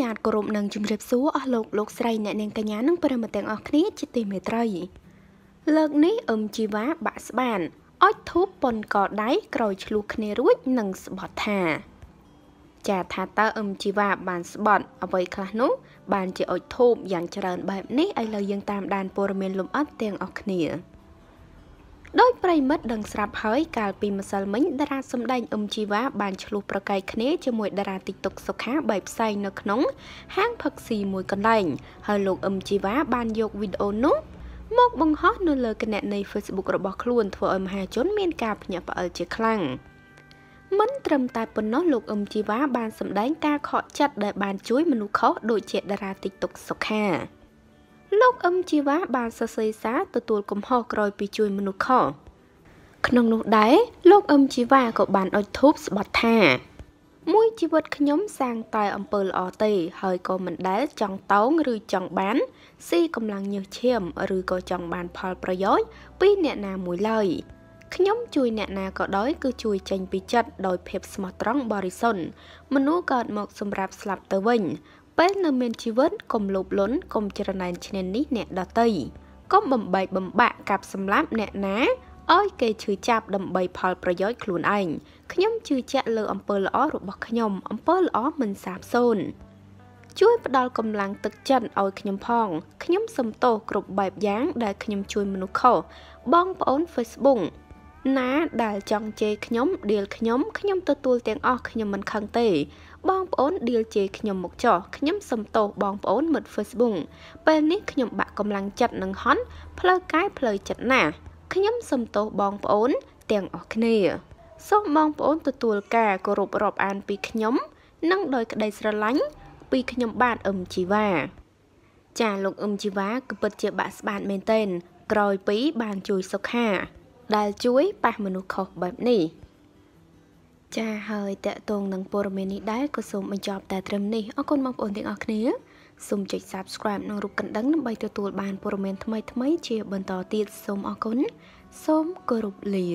ញ្ញាតគោរពនឹងជំរាបសួរអស់លោកលោកស្រីអ្នកនាងកញ្ញានិងប្រិមត្តទាំងអស់គ្នាជាទីមេត្រីលើកនេះអឹមជីវ៉ាបាក់ស្បានអុចធូបប៉ុនកដៃក្រោយឆ្លុះគ្នារួចនឹងស្បត់ថាចាថាតើអឹមជីវ៉ាបាន ស្បត់អ្វីខ្លះនោះ បានជាអុចធូបយ៉ាងច្រើនបែប នេះឥឡូវយើងតាមដានព័ត៌មានលំអិតទាំងអស់គ្នាដោយប្រិមិត្តដឹងស្រាប់ហើយកាលពីម្សិលមិញតារាសម្ដែងអឹមជីវ៉ាបានឆ្លុះប្រកែកគ្នាជាមួយតារា TikTok សុខាបែបផ្សែងនៅក្នុង ហាងផឹកស៊ីមួយកន្លែងហើយលោកអឹមជីវ៉ាបានយកវីដេអូនោះមកបង្ហោះនៅលើគណនី Facebook របស់ខ្លួនធ្វើឲ្យមហាជនមានការភ្ញាក់ផ្អើលជាខ្លាំងមិនត្រឹមតែប៉ុណ្ណោះលោកអឹមជីវ៉ាបានសម្ដែងការខកចិត្តដែល បានជួយ មនុស្សខុសដូចជាតារា TikTok សុខាលោកអឹមជីវ៉ាបានសរសេរសារទទួលកំហុសក្រោយពីជួយមនុស្សខក្នុងនោះដែរលោកអឹមជីវ៉ាក៏បានអុជធូបស្បត់ថា មួយជីវិតខ្ញុំ សាងតែអំពើល្អទេ ហើយក៏មិនដែលចង់តោងឬចង់បាន ស៊ីកម្លាំងញើសឈាម ឬក៏ចង់បានផលប្រយោជន៍ពីអ្នកណាមួយឡើយខ្ញុំជួយអ្នកណាក៏ដោយគឺជួយចេញពីចិត្តដោយភាពស្មោះត្រង់បរិសុទ្ធមនុស្សកើតមក សម្រាប់ស្លាប់ទៅវិញពេលនៅមានជីវិតកុំលោភលន់កុំច្រណែនឈ្នានីសអ្នកដតីកុំបំបែកបំបាក់កាប់សម្លាប់អ្នកណាឲ្យ គេឈឺចាប់ដើម្បីផលប្រយោជន៍ខ្លួនឯងខ្ញុំជឿជាក់លើអំពើល្អរបស់ខ្ញុំអំពើល្អមិនសាបសូន្យជួយផ្ដល់កម្លាំងទឹកចិត្តឲ្យខ្ញុំផង ខ្ញុំសំទោសគ្រប់បែបយ៉ាង ដែលខ្ញុំជួយមនុស្សខុសបងប្អូន Facebook ណាដែលចង់ជេរខ្ញុំដៀលខ្ញុំខ្ញុំទទួលទាំងអស់ខ្ញុំមិនខឹងទេ បងប្អូនដៀលជេរខ្ញុំមកចោះខ្ញុំសំទោសបងប្អូនមើល Facebook ពេលនេះខ្ញុំបាក់កម្លាំងចិត្តនឹងហន់ផ្លូវកាយផ្លូវចិត្តណាស់ខ្ញុំសំទោសបងប្អូន ទាំងអស់គ្នាសូមបងប្អូនទទួលការគោរពរាប់អាន ពីខ្ញុំនិងដោយក្តីស្រឡាញ់ពីខ្ញុំបាទអឹមជីវ៉ាចាលោកអឹមជីវ៉ាគឺពិតជាបាក់ស្បាតមែនទែនក្រោយពីបានជួយសុខាដែលជួយប៉ះមនុស្សខុសបែបនេះចាហើយតកតងនឹងព័ត៌មាននេះដែរក៏សូមបញ្ចប់តែត្រឹមនេះអរគុណបងប្អូនទាំងអស់គ្នាសូមចុច Subscribe និងរូបកណ្ដឹងដើម្បីទទួលបានព័ត៌មានថ្មីៗជាបន្តទៀតសូមអរគុណសូមគោរពលា